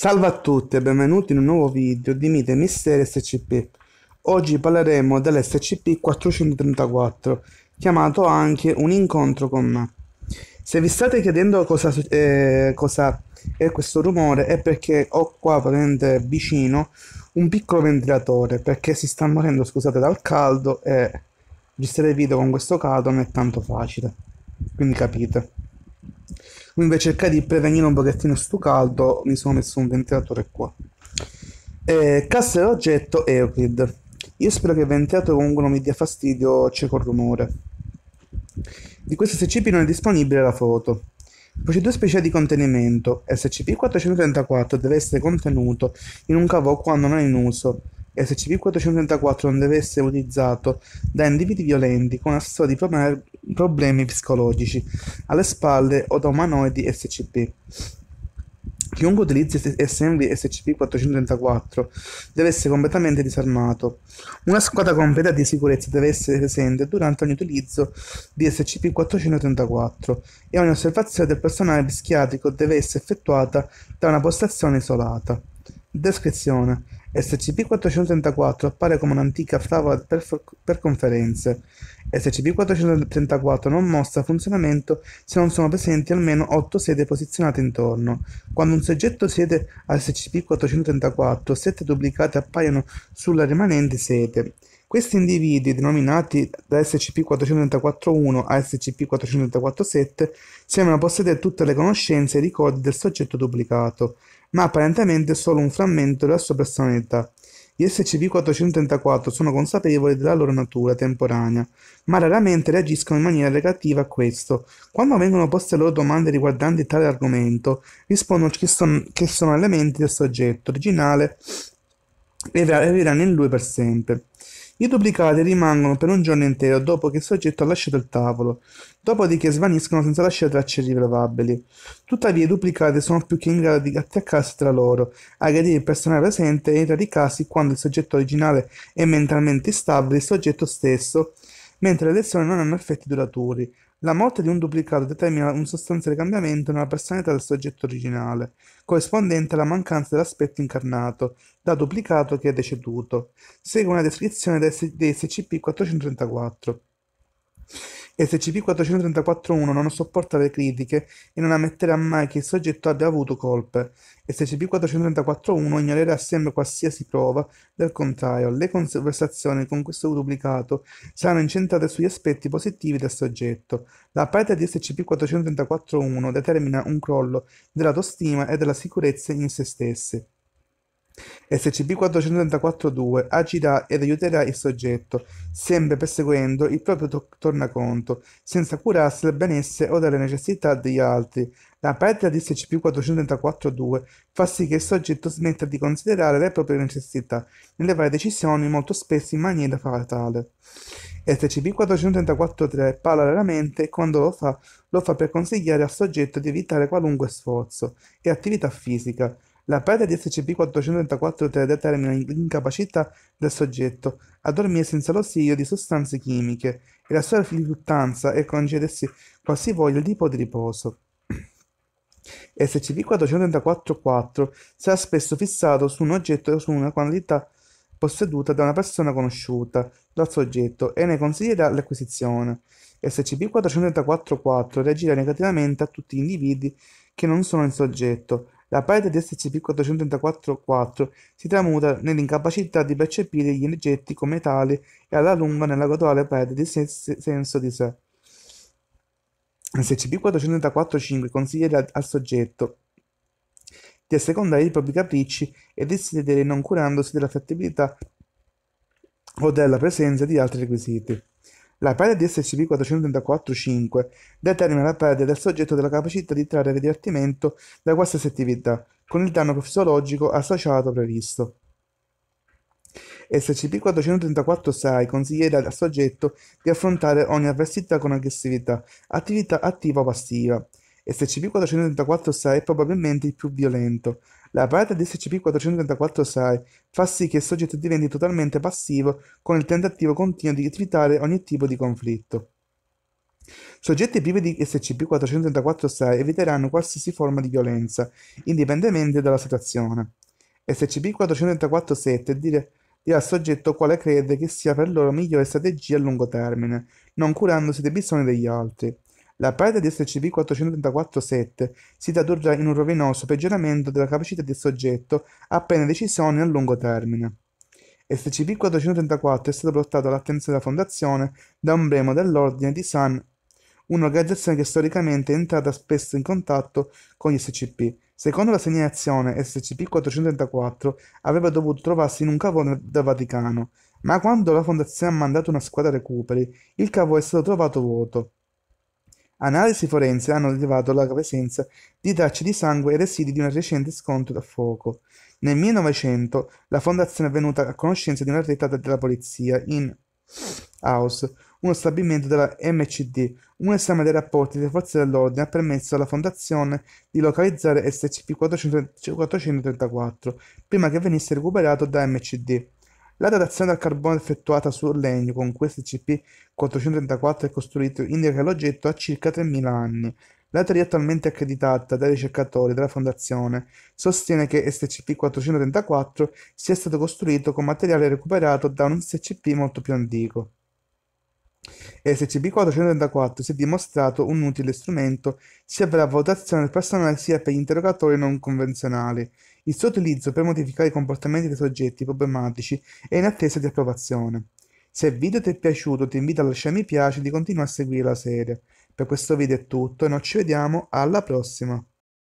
Salve a tutti e benvenuti in un nuovo video di Mite Misteri SCP. Oggi parleremo dell'SCP-434, chiamato anche un incontro con me. Se vi state chiedendo cosa, eh, cosa è questo rumore è perché ho qua praticamente vicino un piccolo ventilatore perché si sta morendo scusate dal caldo e registrare video con questo caldo non è tanto facile quindi capite quindi per cercare di prevenire un pochettino sto caldo mi sono messo un ventilatore qua. Eh, cassa dell'oggetto Euclid. Io spero che il ventilatore comunque non mi dia fastidio, c'è col rumore. Di questo SCP non è disponibile la foto. Procedura speciale di contenimento. SCP-434 deve essere contenuto in un cavo quando non è in uso. SCP-434 non deve essere utilizzato da individui violenti con di problemi problemi psicologici alle spalle o da umanoidi SCP. Chiunque utilizzi SMV SCP-434 deve essere completamente disarmato. Una squadra completa di sicurezza deve essere presente durante ogni utilizzo di SCP-434 e ogni osservazione del personale psichiatrico deve essere effettuata da una postazione isolata. Descrizione SCP-434 appare come un'antica favola per, per conferenze. SCP-434 non mostra funzionamento se non sono presenti almeno 8 sede posizionate intorno. Quando un soggetto siede a SCP-434, 7 duplicate appaiono sulla rimanente sede. Questi individui, denominati da SCP-434-1 a SCP-434-7, sembrano possedere tutte le conoscenze e i ricordi del soggetto duplicato ma apparentemente solo un frammento della sua personalità. Gli SCP-434 sono consapevoli della loro natura temporanea, ma raramente reagiscono in maniera negativa a questo. Quando vengono poste loro domande riguardanti tale argomento, rispondono che, son, che sono elementi del soggetto originale e verranno in lui per sempre. I duplicati rimangono per un giorno intero dopo che il soggetto ha lasciato il tavolo, dopodiché svaniscono senza lasciare tracce rilevabili. Tuttavia i duplicati sono più che in grado di attaccarsi tra loro, aggredire il personale presente e in rari casi quando il soggetto originale è mentalmente stabile il soggetto stesso, mentre le lezioni non hanno effetti duraturi, la morte di un duplicato determina un sostanziale cambiamento nella personalità del soggetto originale, corrispondente alla mancanza dell'aspetto incarnato, da duplicato che è deceduto. Segue una descrizione dei SCP-434. SCP-434-1 non sopporta le critiche e non ammetterà mai che il soggetto abbia avuto colpe. SCP-434-1 ignorerà sempre qualsiasi prova, del contrario, le conversazioni con questo duplicato saranno incentrate sugli aspetti positivi del soggetto. La parità di SCP-434-1 determina un crollo dell'autostima e della sicurezza in se stesse. SCP-434-2 agirà ed aiuterà il soggetto, sempre perseguendo il proprio to- tornaconto, senza curarsi del benessere o delle necessità degli altri. La perdita di SCP-434-2 fa sì che il soggetto smetta di considerare le proprie necessità nelle varie decisioni, molto spesso in maniera fatale. SCP-434-3 parla raramente e quando lo fa, lo fa per consigliare al soggetto di evitare qualunque sforzo e attività fisica la perdita di SCP-434 determina l'incapacità del soggetto a dormire senza l'ausilio di sostanze chimiche e la sua riluttanza è concedersi qualsivoglia tipo di riposo. SCP-434-4 sarà spesso fissato su un oggetto o su una quantità posseduta da una persona conosciuta dal soggetto e ne consiglierà l'acquisizione. SCP-434-4 reagirà negativamente a tutti gli individui che non sono il soggetto, la parete di SCP-434-4 si tramuta nell'incapacità di percepire gli oggetti come tali e alla lunga nella graduale perdita di senso di sé. SCP-434-5 consiglia al soggetto di assecondare i propri capricci e di desideri non curandosi della fattibilità o della presenza di altri requisiti. La perdita di SCP-434-5 determina la perdita del soggetto della capacità di trarre divertimento da qualsiasi attività, con il danno fisiologico associato previsto. SCP-434-6 consigliera al soggetto di affrontare ogni avversità con aggressività, attività attiva o passiva. SCP-434-SAE è probabilmente il più violento. La parata di SCP-434-SAE fa sì che il soggetto diventi totalmente passivo con il tentativo continuo di evitare ogni tipo di conflitto. Soggetti privi di SCP-434-6 eviteranno qualsiasi forma di violenza, indipendentemente dalla situazione. SCP-434-7 dire, dirà al soggetto quale crede che sia per loro migliore strategia a lungo termine, non curandosi dei bisogni degli altri. La perdita di SCV 434-7 si tradurrà in un rovinoso peggioramento della capacità del soggetto a appena decisioni a lungo termine. SCV 434 è stato portato all'attenzione della Fondazione da un bremo dell'Ordine di San, un'organizzazione che storicamente è entrata spesso in contatto con gli SCP. Secondo la segnalazione, SCP 434 avrebbe dovuto trovarsi in un cavone del Vaticano, ma quando la Fondazione ha mandato una squadra a recuperi, il cavo è stato trovato vuoto. Analisi forense hanno rilevato la presenza di tracce di sangue e residui di un recente scontro a fuoco. Nel 1900 la fondazione è venuta a conoscenza di una retata della polizia in House, uno stabilimento della MCD. Un esame dei rapporti delle forze dell'ordine ha permesso alla fondazione di localizzare SCP-434 prima che venisse recuperato da MCD. La datazione al carbone effettuata sul legno con questo CP434 è costruito indica che l'oggetto ha circa 3.000 anni. La teoria attualmente accreditata dai ricercatori della Fondazione sostiene che SCP-434 sia stato costruito con materiale recuperato da un SCP molto più antico. SCP-434 si è dimostrato un utile strumento sia per la valutazione del personale sia per gli interrogatori non convenzionali. Il suo utilizzo per modificare i comportamenti dei soggetti problematici è in attesa di approvazione. Se il video ti è piaciuto ti invito a lasciare mi piace e di continuare a seguire la serie. Per questo video è tutto e noi ci vediamo alla prossima!